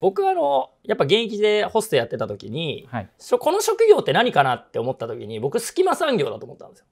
僕はあのやっぱ現役でホストやってた時に、はい、この職業って何かなって思った時に僕隙間産業だと思ったんですよ。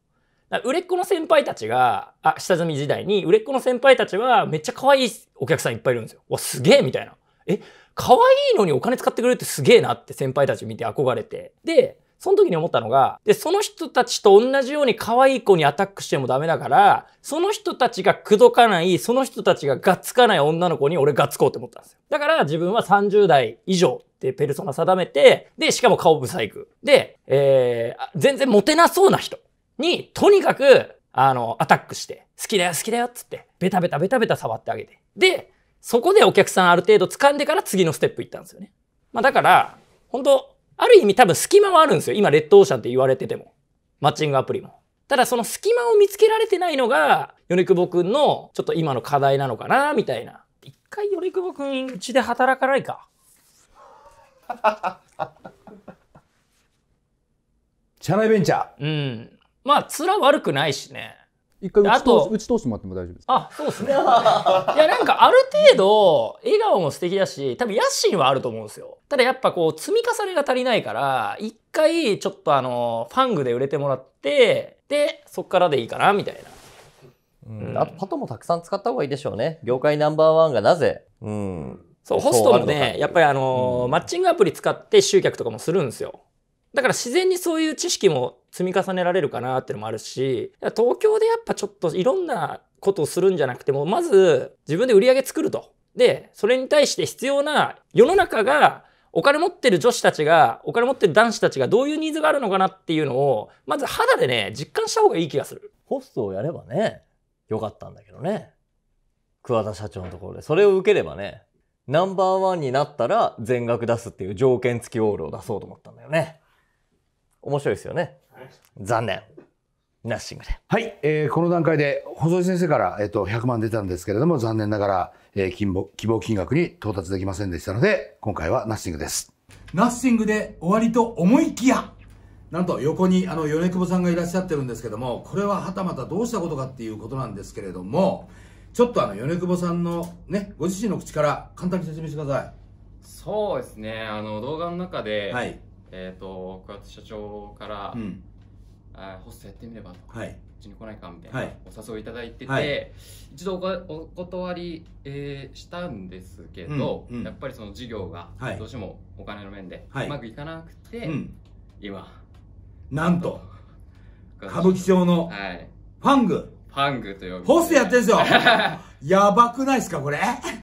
売れっ子の先輩たちがあ下積み時代に売れっ子の先輩たちはめっちゃ可愛いお客さんいっぱいいるんですよ。わすげえみたいな。え可愛いのにお金使ってくれるってすげえなって先輩たち見て憧れて。でその時に思ったのが、で、その人たちと同じように可愛い子にアタックしてもダメだから、その人たちが口説かない、その人たちががっつかない女の子に俺がっつこうって思ったんですよ。だから自分は30代以上ってペルソナ定めて、で、しかも顔ブサイク。で、えー、全然モテなそうな人に、とにかく、あの、アタックして、好きだよ好きだよっつって、ベタベタベタベタ触ってあげて。で、そこでお客さんある程度掴んでから次のステップ行ったんですよね。まあだから、本当ある意味多分隙間はあるんですよ。今、レッドオーシャンって言われてても。マッチングアプリも。ただその隙間を見つけられてないのが、米久保くんのちょっと今の課題なのかな、みたいな。一回米久保くん、うちで働かないか。社内ベンチャー。うん。まあ、面悪くないしね。一回打ち通打ち通してもらっても大丈夫ですあそうですねいやなんかある程度笑顔も素敵だし多分野心はあると思うんですよただやっぱこう積み重ねが足りないから一回ちょっとあのファングで売れてもらってでそっからでいいかなみたいなうん、あとパトもたくさん使った方がいいでしょうね。業界ナンバーワンがなぜ。うん。そう、ホストもね、やっぱりあのーうん、マッチングアプリ使って集客とかもするんですよ。だから自然にそういう知識も積み重ねられるかなってのもあるし、東京でやっぱちょっといろんなことをするんじゃなくても、まず自分で売り上げ作ると。で、それに対して必要な世の中がお金持ってる女子たちが、お金持ってる男子たちがどういうニーズがあるのかなっていうのを、まず肌でね、実感した方がいい気がする。ホストをやればね、よかったんだけどね。桑田社長のところで。それを受ければね、ナンバーワンになったら全額出すっていう条件付きオールを出そうと思ったんだよね。面白いですよね。残念。ナッシングで。はい、えー、この段階で細井先生から、えー、と100万出たんですけれども残念ながら、えー、希望希望金額に到達できませんでしたので今回はナッシングです。ナッシングで終わりと思いきやなんと横にあの米久保さんがいらっしゃってるんですけどもこれははたまたどうしたことかっていうことなんですけれどもちょっとあの米久保さんのねご自身の口から簡単に説明してくださいそうですねあの動画の中で、はい、えっ、ー、と桑田社長から、うんあホストやってみればとはい、うちに来ないかみたいな、お誘いいただいてて、はい、一度お断り、えー、したんですけど、うんうん、やっぱりその事業がどうしてもお金の面でうまくいかなくて、うん、今なんと歌舞伎町のファング、ファングと呼ぶホストやってるんですよ やばくないですかこれ